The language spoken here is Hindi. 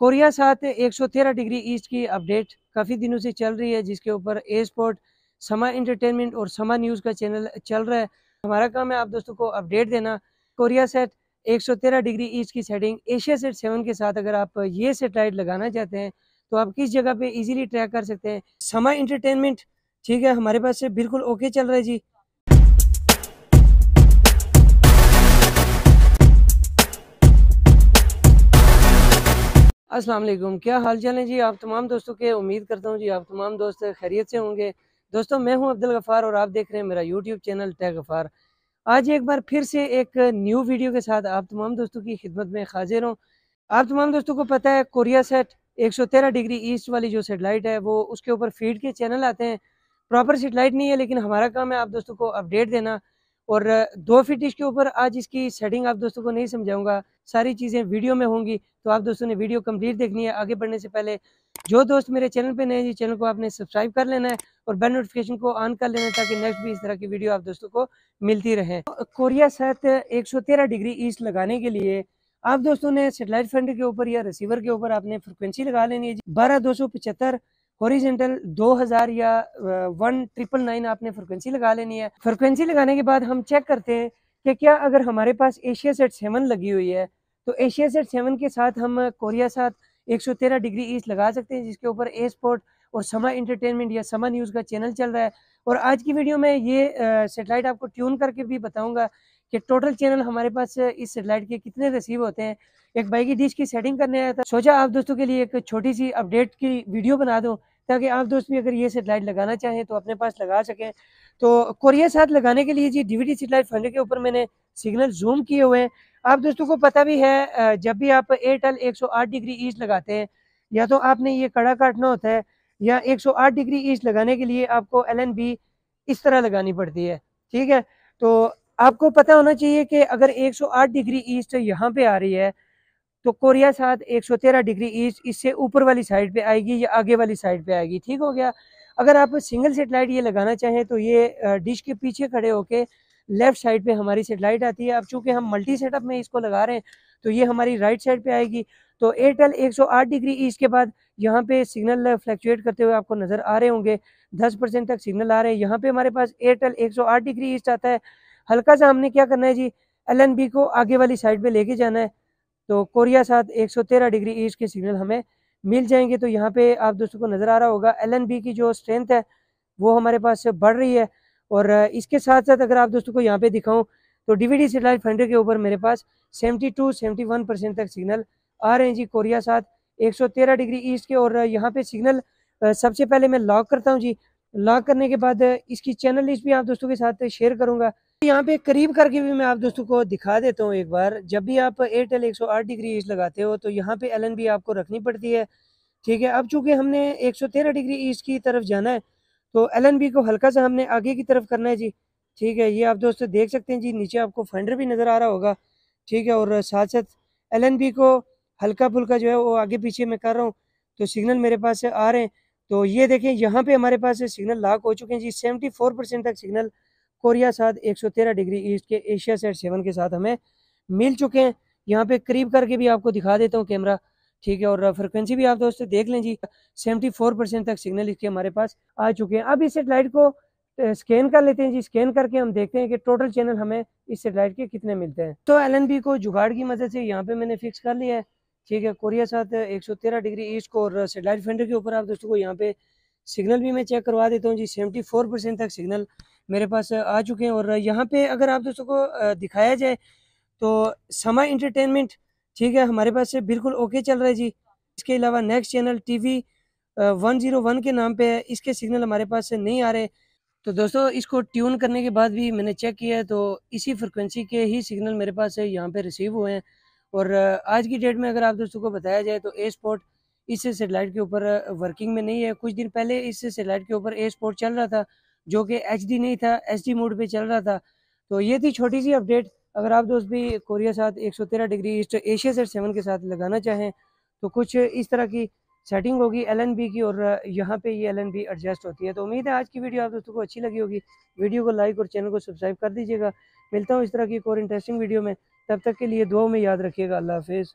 कोरिया साथ 113 डिग्री ईस्ट की अपडेट काफ़ी दिनों से चल रही है जिसके ऊपर ए स्पोर्ट समा इंटरटेनमेंट और समा न्यूज़ का चैनल चल रहा है हमारा काम है आप दोस्तों को अपडेट देना कोरिया सेट 113 डिग्री ईस्ट की सेटिंग एशिया सेट सेवन के साथ अगर आप ये सेटेलाइट लगाना चाहते हैं तो आप किस जगह पे इजीली ट्रैक कर सकते हैं समा इंटरटेनमेंट ठीक है हमारे पास से बिल्कुल ओके चल रहा है जी अस्सलाम वालेकुम क्या हाल चाल है जी आप तमाम दोस्तों के उम्मीद करता हूँ जी आप तमाम दोस्त खैरियत से होंगे दोस्तों मैं हूँ अब्दुल गफ़ार और आप देख रहे हैं मेरा यूट्यूब चैनल टै गफ़ार आज एक बार फिर से एक न्यू वीडियो के साथ आप तमाम दोस्तों की खिदमत में हाजिर हूँ आप तमाम दोस्तों को पता है कोरिया सेट 113 डिग्री ईस्ट वाली जो सेटेलाइट है वो उसके ऊपर फीड के चैनल आते हैं प्रॉपर सेटेलाइट नहीं है लेकिन हमारा काम है आप दोस्तों को अपडेट देना और दो फीट इसके ऊपर आज इसकी सेटिंग आप दोस्तों को नहीं समझाऊंगा सारी चीज़ें वीडियो में होंगी तो आप दोस्तों ने वीडियो कंप्लीट देखनी है आगे बढ़ने से पहले जो दोस्त मेरे चैनल पे नए हैं चैनल को आपने सब्सक्राइब कर लेना है और बेल नोटिफिकेशन को ऑन कर लेना है ताकि नेक्स्ट भी इस तरह की वीडियो आप दोस्तों को मिलती रहे कोरिया सहित एक डिग्री ईस्ट लगाने के लिए आप दोस्तों ने सेटेलाइट फंड के ऊपर या रिसीवर के ऊपर आपने फ्रिक्वेंसी लगा लेनी है बारह दो सौ हॉरिजेंटल 2000 या वन ट्रिपल नाइन आपने फ्रिक्वेंसी लगा लेनी है फ्रिक्वेंसी लगाने के बाद हम चेक करते हैं कि क्या अगर हमारे पास एशिया सेट सेवन लगी हुई है तो एशिया सेट सेवन के साथ हम कोरिया साथ 113 डिग्री ईस्ट लगा सकते हैं जिसके ऊपर ए स्पोर्ट और समा इंटरटेनमेंट या समा न्यूज़ का चैनल चल रहा है और आज की वीडियो में ये सेटेलाइट आपको ट्यून करके भी बताऊंगा कि टोटल चैनल हमारे पास इस सेटेलाइट के कितने रसीब होते हैं एक बाइक की डिश की सेटिंग करने आया था सोचा आप दोस्तों के लिए एक छोटी सी अपडेट की वीडियो बना दूँ ताकि आप दोस्त भी अगर ये सेटेलाइट लगाना चाहें तो अपने पास लगा सकें तो कोरिया साथ लगाने के लिए जी डीवीडी सेटेलाइट फंड के ऊपर मैंने सिग्नल जूम किए हुए हैं आप दोस्तों को पता भी है जब भी आप एयरटेल 108 डिग्री ईस्ट लगाते हैं या तो आपने ये कड़ा काटना होता है या 108 डिग्री ईस्ट लगाने के लिए आपको एल इस तरह लगानी पड़ती है ठीक है तो आपको पता होना चाहिए कि अगर आठ डिग्री ईस्ट यहाँ पे आ रही है तो कोरिया साथ 113 डिग्री ईस्ट इससे ऊपर वाली साइड पे आएगी या आगे वाली साइड पे आएगी ठीक हो गया अगर आप सिंगल सेटेलाइट ये लगाना चाहें तो ये डिश के पीछे खड़े होके लेफ्ट साइड पे हमारी सेटेलाइट आती है अब चूंकि हम मल्टी सेटअप में इसको लगा रहे हैं तो ये हमारी राइट साइड पे आएगी तो एयरटेल 108 डिग्री ईस्ट के बाद यहाँ पे सिग्नल फ्लैक्चुएट करते हुए आपको नज़र आ रहे होंगे 10 परसेंट तक सिग्नल आ रहे हैं यहाँ पे हमारे पास एयरटेल 108 डिग्री ईस्ट आता है हल्का सा हमने क्या करना है जी एल को आगे वाली साइड पर लेके जाना है तो कोरिया साथ 113 डिग्री ईस्ट के सिग्नल हमें मिल जाएंगे तो यहाँ पे आप दोस्तों को नज़र आ रहा होगा एल की जो स्ट्रेंथ है वो हमारे पास बढ़ रही है और इसके साथ साथ अगर आप दोस्तों को यहाँ पे दिखाऊँ तो डीवीडी सेटेलाइट फंडर के ऊपर मेरे पास 72 टू परसेंट तक सिग्नल आ रहे हैं जी कोरिया साथ 113 डिग्री ईस्ट के और यहाँ पे सिग्नल सबसे पहले मैं लॉक करता हूँ जी लॉक करने के बाद इसकी चैनल लिस्ट भी आप दोस्तों के साथ शेयर करूँगा यहाँ पे करीब करके भी मैं आप दोस्तों को दिखा देता हूँ एक बार जब भी आप एयरटेल 108 डिग्री ईस्ट लगाते हो तो यहाँ पे एल भी आपको रखनी पड़ती है ठीक है अब चूंकि हमने 113 डिग्री ईस्ट की तरफ जाना है तो एल को हल्का सा हमने आगे की तरफ करना है जी ठीक है ये आप दोस्तों देख सकते हैं जी नीचे आपको फंडर भी नज़र आ रहा होगा ठीक है और साथ साथ एल को हल्का फुल्का जो है वो आगे पीछे मैं कर रहा हूँ तो सिग्नल मेरे पास आ रहे हैं तो ये देखें यहाँ पे हमारे पास सिग्नल लाक हो चुके हैं जी सेवेंटी फोर परसेंट तक सिग्नल कोरिया साथ 113 डिग्री ईस्ट के एशिया सेट सेवन के साथ हमें मिल चुके हैं यहाँ पे करीब करके भी आपको दिखा देता हूँ कैमरा ठीक है और फ्रिक्वेंसी भी आप दोस्तों देख लें जी सेवेंटी परसेंट तक सिग्नल इसके हमारे पास आ चुके हैं अब इस सेटेलाइट को स्कैन कर लेते हैं जी स्कैन करके हम देखते हैं कि टोटल चैनल हमें इस सेटेलाइट के कितने मिलते हैं तो एल को जुगाड़ की मदद से यहाँ पे मैंने फिक्स कर लिया है ठीक है कोरिया साथ 113 डिग्री ईस्ट को और सेटेलाइट फेंडर के ऊपर आप दोस्तों को यहाँ पे सिग्नल भी मैं चेक करवा देता हूँ जी 74 परसेंट तक सिग्नल मेरे पास आ चुके हैं और यहाँ पे अगर आप दोस्तों को दिखाया जाए तो समा इंटरटेनमेंट ठीक है हमारे पास बिल्कुल ओके चल रहा है जी इसके अलावा next channel TV one zero one के नाम पे है इसके सिग्नल हमारे पास नहीं आ रहे तो दोस्तों इसको ट्यून करने के बाद भी मैंने चेक किया है तो इसी फ्रिक्वेंसी के ही सिग्नल मेरे पास यहाँ पे रिसीव हुए हैं और आज की डेट में अगर आप दोस्तों को बताया जाए तो ए स्पोर्ट इस सेटेलाइट के ऊपर वर्किंग में नहीं है कुछ दिन पहले इस सेटेलाइट के ऊपर ए स्पोर्ट चल रहा था जो कि एच नहीं था एच मोड पर चल रहा था तो ये थी छोटी सी अपडेट अगर आप दोस्त भी कोरिया साथ 113 degree east Asia sat seven के साथ लगाना चाहें तो कुछ इस तरह की सेटिंग होगी एल की और यहाँ पे ये एल एडजस्ट होती है तो उम्मीद है आज की वीडियो आप दोस्तों को अच्छी लगी होगी वीडियो को लाइक और चैनल को सब्सक्राइब कर दीजिएगा मिलता हूँ इस तरह की एक और इंटरेस्टिंग वीडियो में तब तक के लिए दो में याद रखिएगा अल्लाह हाफिज़